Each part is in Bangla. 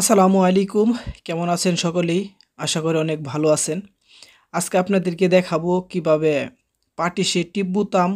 আসসালামু আলাইকুম কেমন আছেন সকলেই আশা করি অনেক ভালো আছেন আজকে আপনাদেরকে দেখাবো কিভাবে পাটিসে টিব্বুতাম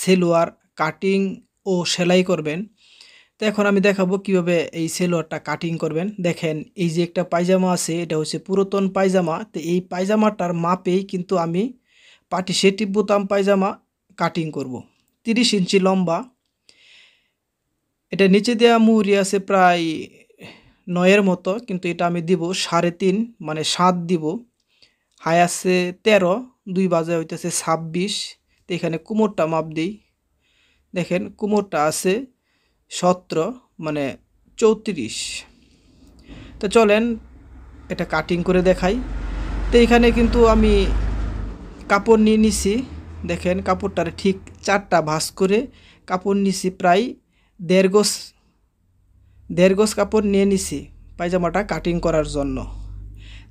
সেলোয়ার কাটিং ও সেলাই করবেন তো এখন আমি দেখাবো কিভাবে এই সেলোয়ারটা কাটিং করবেন দেখেন এই যে একটা পায়জামা আছে এটা হচ্ছে পুরাতন পায়জামা তো এই পায়জামাটার মাপেই কিন্তু আমি পাটিসে টিব্বুতাম পায়জামা কাটিং করব। তিরিশ ইঞ্চি লম্বা এটা নিচে দেওয়া মুহুরি আছে প্রায় নয়ের মতো কিন্তু এটা আমি দিব সাড়ে তিন মানে সাত দিব হাই আছে তেরো দুই বাজে হইতেছে ছাব্বিশ তো এখানে কুমোরটা মাপ দিই দেখেন কুমোরটা আছে সতেরো মানে চৌত্রিশ তো চলেন এটা কাটিং করে দেখাই তো এখানে কিন্তু আমি কাপড় নিয়ে নিছি দেখেন কাপড়টার ঠিক চারটা ভাস করে কাপড় নিছি প্রায় দেড় গোছ দেড় গোস কাপড় নিয়ে নিছি পায়জামাটা কাটিং করার জন্য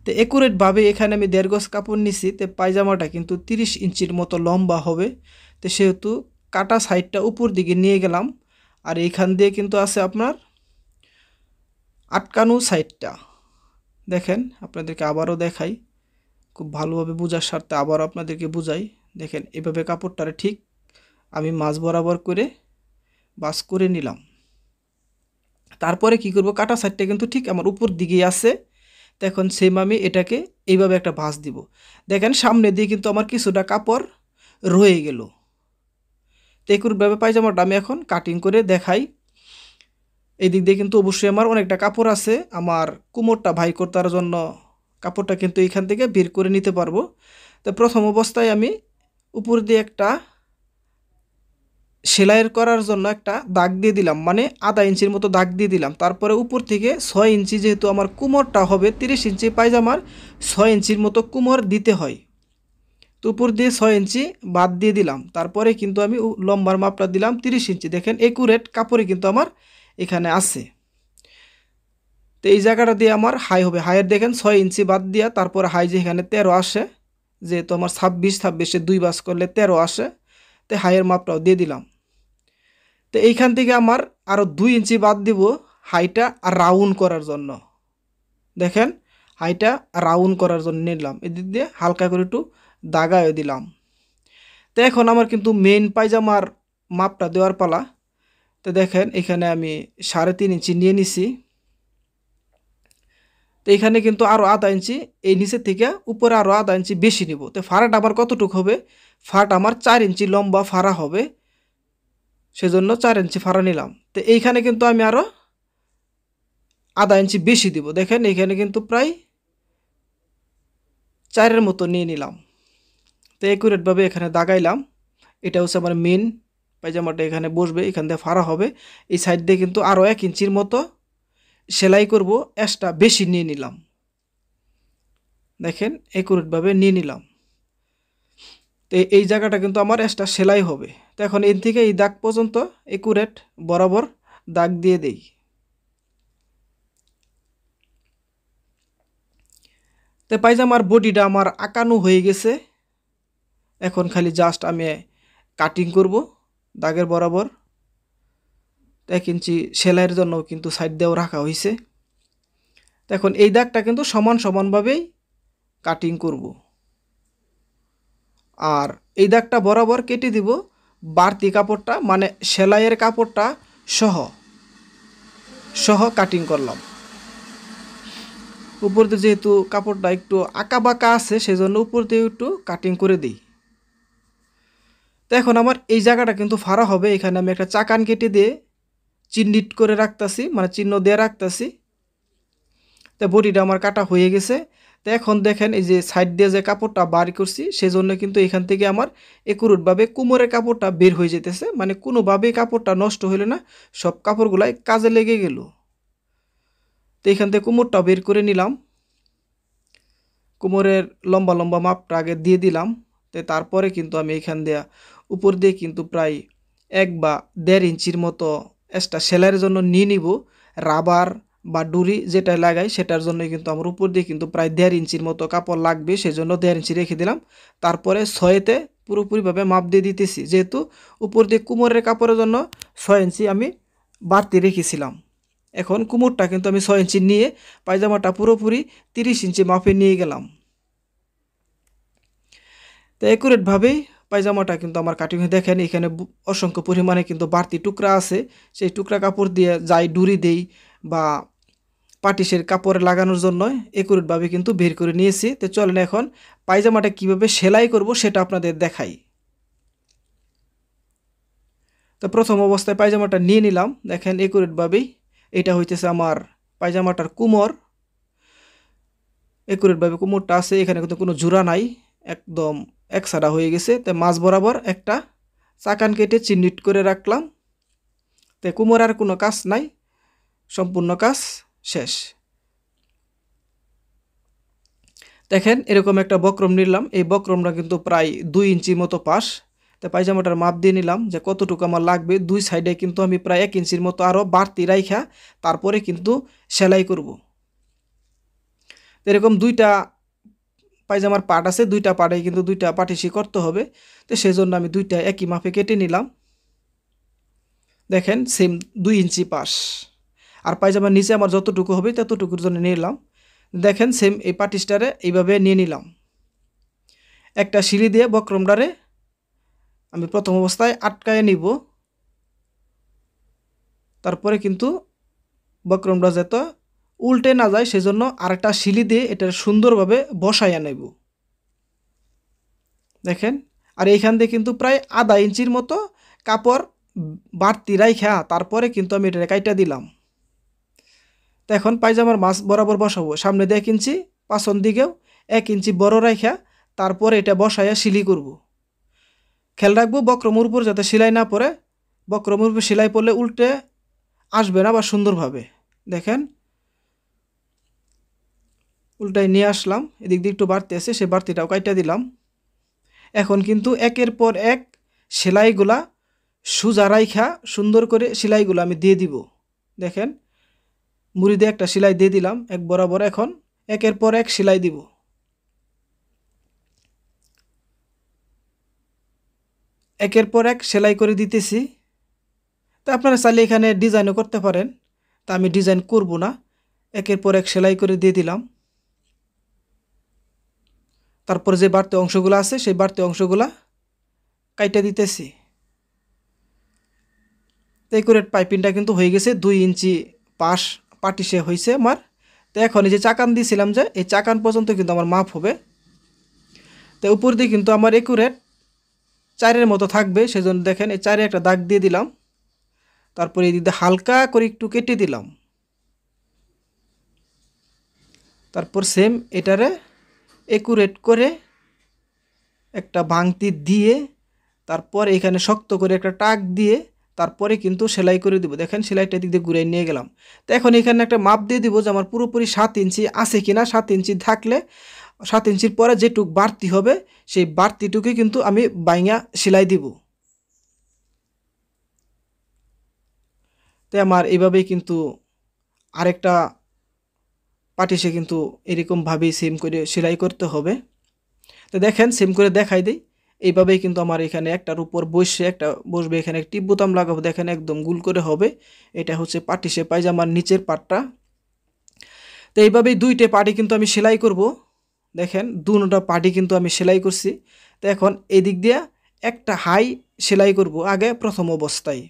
তো একুরেটভাবে এখানে আমি দেড় গোস কাপড় নিছি তো পায়জামাটা কিন্তু 30 ইঞ্চির মতো লম্বা হবে তো সেহেতু কাটা সাইডটা উপর দিকে নিয়ে গেলাম আর এইখান দিয়ে কিন্তু আছে আপনার আটকানো সাইডটা দেখেন আপনাদেরকে আবারও দেখাই খুব ভালোভাবে বোঝার স্বার্থে আবারও আপনাদেরকে বুঝাই দেখেন এভাবে কাপড়টারে ঠিক আমি মাছ বরাবর করে বাস করে নিলাম তারপরে কি করব কাটা সাইডটা কিন্তু ঠিক আমার উপর দিকেই আছে তখন সেম আমি এটাকে এইভাবে একটা ভাঁজ দিব দেখেন সামনে দিয়ে কিন্তু আমার কিছুটা কাপড় রয়ে গেল তো একুরভাবে পায়জামাটা আমি এখন কাটিং করে দেখাই এই দিক দিয়ে কিন্তু অবশ্যই আমার অনেকটা কাপড় আছে আমার কুমোরটা ভাই করতার জন্য কাপড়টা কিন্তু এখান থেকে বের করে নিতে পারবো তো প্রথম অবস্থায় আমি উপর দিয়ে একটা সেলাইয়ের করার জন্য একটা দাগ দিয়ে দিলাম মানে আধা ইঞ্চির মতো দাগ দিয়ে দিলাম তারপরে উপর থেকে ছয় ইঞ্চি যেহেতু আমার কুমোরটা হবে তিরিশ ইঞ্চি পায়জামার ছয় ইঞ্চির মতো কুমোর দিতে হয় তো উপর দিয়ে ছয় ইঞ্চি বাদ দিয়ে দিলাম তারপরে কিন্তু আমি লম্বার মাপটা দিলাম তিরিশ ইঞ্চি দেখেন একুরেট কাপড়ে কিন্তু আমার এখানে আছে তো এই জায়গাটা দিয়ে আমার হাই হবে হাইয়ের দেখেন ছয় ইঞ্চি বাদ দিয়া তারপরে হাই যে এখানে তেরো আসে যেহেতু আমার ছাব্বিশ ছাব্বিশে দুই বাস করলে তেরো আসে তো হাইয়ের মাপটাও দিয়ে দিলাম তো এইখান থেকে আমার আরও দুই ইঞ্চি বাদ দিব হাইটা রাউন্ড করার জন্য দেখেন হাইটা রাউন্ড করার জন্য নিলাম এদিক দিয়ে হালকা করে একটু দাগায় দিলাম তো এখন আমার কিন্তু মেন পায়জামার মাপটা দেওয়ার পালা তো দেখেন এখানে আমি সাড়ে তিন ইঞ্চি নিয়ে নিছি তো এখানে কিন্তু আরও আধা ইঞ্চি এই নিচের থেকে উপরে আরও আধা ইঞ্চি বেশি নিব তো ফাড়াটা আমার কতটুকু হবে ফাড়াটা আমার চার ইঞ্চি লম্বা ফাড়া হবে সেজন্য চার ইঞ্চি ফাড়া নিলাম তো এইখানে কিন্তু আমি আরও আধা ইঞ্চি বেশি দিব দেখেন এইখানে কিন্তু প্রায় চারের মতো নিয়ে নিলাম তো একুরেটভাবে এখানে দাগাইলাম এটা হচ্ছে আমার মেন পায়জামাটা এখানে বসবে এখান দিয়ে ফাড়া হবে এই সাইড দিয়ে কিন্তু আরও এক ইঞ্চির মতো সেলাই করব এক্সট্রা বেশি নিয়ে নিলাম দেখেন একুরেটভাবে নিয়ে নিলাম এই এই জায়গাটা কিন্তু আমার এক্সট্রা সেলাই হবে তো এখন এর থেকে এই দাগ পর্যন্ত একুরেট বরাবর দাগ দিয়ে দেই তো পায়জামার বডিটা আমার আঁকানো হয়ে গেছে এখন খালি জাস্ট আমি কাটিং করব দাগের বরাবর এক ইঞ্চি সেলাইয়ের জন্য কিন্তু সাইড দিয়েও রাখা হয়েছে এখন এই দাগটা কিন্তু সমান সমানভাবেই কাটিং করবো আর এই দাগটা বরাবর কেটে দিব বাড়তি কাপড়টা মানে সেলাইয়ের কাপড়টা সহ সহ কাটিং করলাম উপরতে যেহেতু কাপড়টা একটু আঁকা বাঁকা আছে সেজন্য উপর দিয়ে একটু কাটিং করে দিই তো এখন আমার এই জায়গাটা কিন্তু ফাড়া হবে এখানে আমি একটা চাকান কেটে দিয়ে চিহ্নিত করে রাখতাছি মানে চিহ্ন দিয়ে রাখতাছি তো বডিটা আমার কাটা হয়ে গেছে তো এখন দেখেন এই যে সাইড দিয়ে যে কাপড়টা বার করছি সেজন্য কিন্তু এখান থেকে আমার একুরুটভাবে কোমরের কাপড়টা বের হয়ে যেতেছে মানে কোনোভাবেই কাপড়টা নষ্ট হলো না সব কাপড়গুলাই কাজে লেগে গেল তো এখান থেকে কোমরটা বের করে নিলাম কোমরের লম্বা লম্বা মাপটা আগে দিয়ে দিলাম তো তারপরে কিন্তু আমি এখান দেয়া উপর দিয়ে কিন্তু প্রায় এক বা দেড় ইঞ্চির মতো এক্সট্রা সেলাইয়ের জন্য নিয়ে নিব রাবার বা ডুরি যেটা লাগাই সেটার জন্য কিন্তু আমার উপর দিয়ে কিন্তু প্রায় দেড় ইঞ্চির মতো কাপড় লাগবে সেজন্য দেড় ইঞ্চি রেখে দিলাম তারপরে ছয়েতে পুরোপুরিভাবে মাপ দিয়ে দিতেছি যেহেতু উপর দিয়ে কুমোরের কাপড়ের জন্য ছয় ইঞ্চি আমি বাড়তি রেখেছিলাম এখন কুমোরটা কিন্তু আমি ছয় ইঞ্চি নিয়ে পায়জামাটা পুরোপুরি তিরিশ ইঞ্চি মাপে নিয়ে গেলাম তো অ্যাকুরেটভাবেই পায়জামাটা কিন্তু আমার কাটিং হয়ে দেখেন এখানে অসংখ্য পরিমাণে কিন্তু বাড়তি টুকরা আছে সেই টুকরা কাপড় দিয়ে যাই ডুরি দেই বা পাটিসের কাপড়ে লাগানোর জন্য একুরেটভাবে কিন্তু বের করে নিয়েছি তো চলেন এখন পায়জামাটা কিভাবে সেলাই করব সেটা আপনাদের দেখাই তো প্রথম অবস্থায় পায়জামাটা নিয়ে নিলাম দেখেন একুরেটভাবেই এটা হইতেছে আমার পায়জামাটার কুমর একুরেটভাবে কুমোরটা আছে এখানে কিন্তু কোনো জোড়া নাই একদম একসাড়া হয়ে গেছে তাই মাছ বরাবর একটা চাকান কেটে চিহ্নিত করে রাখলাম তাই কুমোর আর কোনো কাজ নাই সম্পূর্ণ কাজ শেষ দেখেন এরকম একটা বক্রম নিলাম এই বক্রমটা কিন্তু প্রায় দুই ইঞ্চি মতো পাশ তো পায়জামাটার মাপ দিয়ে নিলাম যে কতটুকু আমার লাগবে দুই সাইডে কিন্তু আমি প্রায় এক ইঞ্চির মতো আরও বাড়তি রাইখা তারপরে কিন্তু সেলাই করব এরকম দুইটা পায়জামার পাট আছে দুইটা পাটে কিন্তু দুইটা পাটিসি করতে হবে তো সেই জন্য আমি দুইটা একই মাপে কেটে নিলাম দেখেন সেম দুই ইঞ্চি পাশ আর পায়জামার নিচে আমার যতটুকু হবে ততটুকুর জন্য নিলাম দেখেন সেম এই পাটিস্টারে এইভাবে নিয়ে নিলাম একটা সিঁড়ি দিয়ে বক্রমডারে আমি প্রথম অবস্থায় আটকায় নিব তারপরে কিন্তু বক্রমডা যাতে উল্টে না যায় সেজন্য আরেকটা সিঁড়ি দিয়ে এটা সুন্দরভাবে বসাইয়া নেব দেখেন আর এইখান দিয়ে কিন্তু প্রায় আধা ইঞ্চির মতো কাপড় বাড়তি রাইখা তারপরে কিন্তু আমি এটা কাইটা দিলাম তো এখন পায়জামার মাছ বরাবর বসাবো সামনে দিয়ে এক ইঞ্চি পাশন দিকেও এক ইঞ্চি বড় রাখা তারপর এটা বসাইয়া সিলি করব খেয়াল রাখবো বক্রমুর উপর যাতে সেলাই না পড়ে বক্রমুর উপর সেলাই পড়লে উল্টে আসবে না বা সুন্দরভাবে দেখেন উল্টায় নিয়ে আসলাম এদিক দিয়ে একটু বাড়তে আছে সে বাড়তিটাও কাইটা দিলাম এখন কিন্তু একের পর এক সেলাইগুলা সুজা রাইখা সুন্দর করে সেলাইগুলো আমি দিয়ে দিব দেখেন মুড়ি দিয়ে একটা সেলাই দিয়ে দিলাম এক বরাবর এখন একের পর এক সেলাই দিব একের পর এক সেলাই করে দিতেছি তা আপনারা চাইলে এখানে ডিজাইনও করতে পারেন তা আমি ডিজাইন করব না একের পর এক সেলাই করে দিয়ে দিলাম তারপর যে বাড়তি অংশগুলো আছে সেই বাড়তি অংশগুলা কাইটে দিতেছি তাই করে পাইপিংটা কিন্তু হয়ে গেছে দুই ইঞ্চি পাশ পাটি সে হয়েছে আমার তো এখন এই যে চাকান দিয়েছিলাম যে এই চাকান পর্যন্ত কিন্তু আমার মাপ হবে তো উপর দিয়ে কিন্তু আমার একুরেট চারের মতো থাকবে সেজন্য দেখেন এই চারে একটা দাগ দিয়ে দিলাম তারপরে এদিকে হালকা করে একটু কেটে দিলাম তারপর সেম এটারে একুরেট করে একটা ভাঙতি দিয়ে তারপর এখানে শক্ত করে একটা টাক দিয়ে তারপরে কিন্তু সেলাই করে দিব দেখেন সেলাইটা এদিক দিয়ে ঘুরাই নিয়ে গেলাম তো এখন এখানে একটা মাপ দিয়ে দিব যে আমার পুরোপুরি সাত ইঞ্চি আছে কি না সাত ইঞ্চি থাকলে সাত ইঞ্চির পরে যেটুক বাড়তি হবে সেই বাড়তিটুকুই কিন্তু আমি বাইঙা সেলাই দিব তো আমার এইভাবেই কিন্তু আরেকটা পাটিসে কিন্তু এরকমভাবেই সেম করে সেলাই করতে হবে তো দেখেন সেম করে দেখাই দিই এইভাবেই কিন্তু আমার এখানে একটার উপর বসে একটা বসবে এখানে টিপ বোতাম লাগাবো দেখেন একদম গুল করে হবে এটা হচ্ছে পাটি সে পায়জামার নিচের পাটটা তো এইভাবেই দুইটে পাটি কিন্তু আমি সেলাই করব দেখেন দুটা পাটি কিন্তু আমি সেলাই করছি তো এখন এদিক দিয়ে একটা হাই সেলাই করব আগে প্রথম অবস্থায়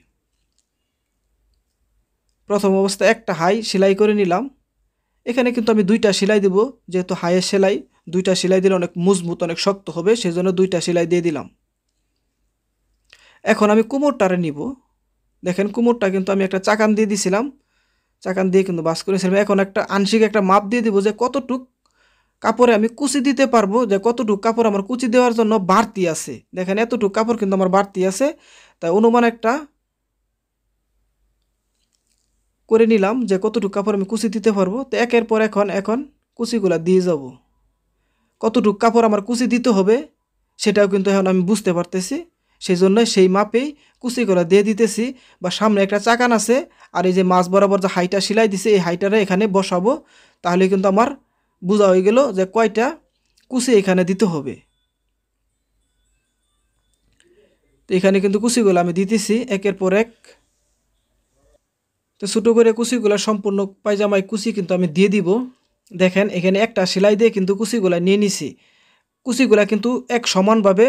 প্রথম অবস্থায় একটা হাই সেলাই করে নিলাম এখানে কিন্তু আমি দুইটা সেলাই দেবো যেহেতু হাইয়ের সেলাই দুইটা সেলাই দিলে অনেক মজবুত অনেক শক্ত হবে সেই জন্য দুইটা সেলাই দিয়ে দিলাম এখন আমি কোমরটারে নিব দেখেন কোমরটা কিন্তু আমি একটা চাকান দিয়ে দিছিলাম চাকান দিয়ে কিন্তু বাস করেছিলাম এখন একটা আংশিক একটা মাপ দিয়ে দিব যে কতটুক কাপড়ে আমি কুচি দিতে পারবো যে কতটুকু কাপড় আমার কুচি দেওয়ার জন্য বাড়তি আছে দেখেন এতটুকু কাপড় কিন্তু আমার বাড়তি আছে তাই অনুমান একটা করে নিলাম যে কতটুকু কাপড় আমি কুচি দিতে পারবো তো একের পর এখন এখন কুচিগুলা দিয়ে যাবো কতটুকু কাপড় আমার কুচি দিতে হবে সেটাও কিন্তু এখন আমি বুঝতে পারতেছি সেই জন্য সেই মাপেই কুচি করে দিয়ে দিতেছি বা সামনে একটা চাকান আছে আর এই যে মাছ বরাবর যে হাইটা সেলাই দিছে এই হাইটারে এখানে বসাবো তাহলে কিন্তু আমার বোঝা হয়ে গেল যে কয়টা কুচি এখানে দিতে হবে তো এখানে কিন্তু কুচিগুলো আমি দিতেছি একের পর এক তো ছোটো করে কুচিগুলো সম্পূর্ণ পায়জামায় কুচি কিন্তু আমি দিয়ে দিব দেখেন এখানে একটা সেলাই দিয়ে কিন্তু কুচিগুলা নিয়ে নিছি কুচিগুলা কিন্তু এক সমানভাবে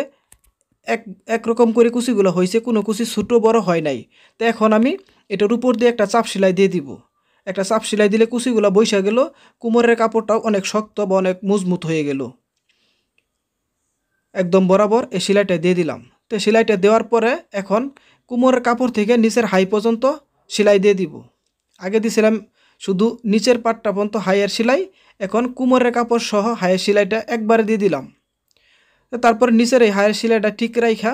এক একরকম করে কুচিগুলো হয়েছে কোনো কুচি ছোটো বড় হয় নাই তো এখন আমি এটার উপর দিয়ে একটা চাপ সেলাই দিয়ে দিব একটা চাপ সেলাই দিলে কুচিগুলো বৈশা গেল কোমরের কাপড়টাও অনেক শক্ত বা অনেক মজবুত হয়ে গেল একদম বরাবর এই সেলাইটা দিয়ে দিলাম তো সেলাইটা দেওয়ার পরে এখন কোমরের কাপড় থেকে নিচের হাই পর্যন্ত সেলাই দিয়ে দিব আগে দিয়েছিলাম শুধু নিচের পাটটা পর্যন্ত হাইয়ের সেলাই এখন কুমরের কাপড় সহ হাইয়ের সেলাইটা একবারে দিয়ে দিলাম তারপর নিচের এই হাইয়ের সেলাইটা ঠিক রাইখা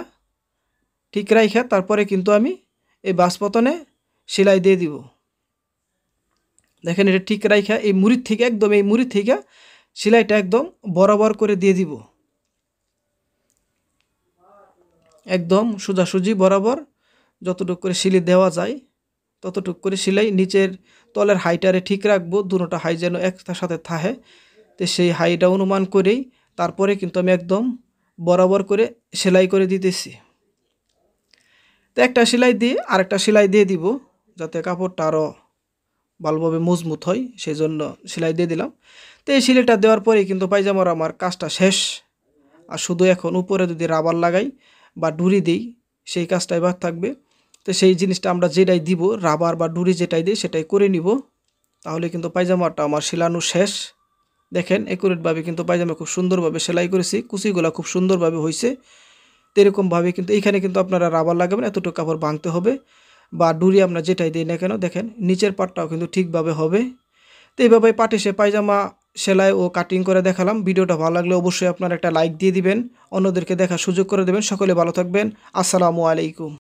ঠিক রাইখা তারপরে কিন্তু আমি এই বাসপতনে সেলাই দিয়ে দিব দেখেন এটা ঠিক রাইখা এই মুড়ির থেকে একদম এই মুড়ির থেকে সেলাইটা একদম বরাবর করে দিয়ে দিব একদম সোজাসুজি বরাবর যতটুকু করে সিলি দেওয়া যায় ততটুক করে সেলাই নিচের তলের হাইটারে ঠিক রাখবো দুটা হাই যেন একটার সাথে থাহে তো সেই হাইটা অনুমান করেই তারপরে কিন্তু আমি একদম বরাবর করে সেলাই করে দিতেছি তো একটা সেলাই দিয়ে আরেকটা সেলাই দিয়ে দিব যাতে কাপড়টা আরও ভালোভাবে মজবুত হয় সেই জন্য সেলাই দিয়ে দিলাম তো এই সেলাইটা দেওয়ার পরেই কিন্তু পাইজামার আমার কাজটা শেষ আর শুধু এখন উপরে যদি রাবার লাগাই বা ডুরি দিই সেই কাজটাই বাদ থাকবে তো সেই জিনিসটা আমরা যেটাই দিব রাবার বা ডুরি যেটাই দিই সেটাই করে নিব তাহলে কিন্তু পায়জামাটা আমার সেলানো শেষ দেখেন একুরেটভাবে কিন্তু পায়জামা খুব সুন্দরভাবে সেলাই করেছি কুচিগুলো খুব সুন্দরভাবে হয়েছে এরকমভাবে কিন্তু এইখানে কিন্তু আপনারা রাবার লাগাবেন এতটুকু কাপড় ভাঙতে হবে বা ডুরি আমরা যেটাই দিই না কেন দেখেন নিচের পাটটাও কিন্তু ঠিকভাবে হবে তো এইভাবে পাটে সে পায়জামা সেলাই ও কাটিং করে দেখালাম ভিডিওটা ভালো লাগলে অবশ্যই আপনারা একটা লাইক দিয়ে দিবেন অন্যদেরকে দেখার সুযোগ করে দেবেন সকলে ভালো থাকবেন আসসালামু আলাইকুম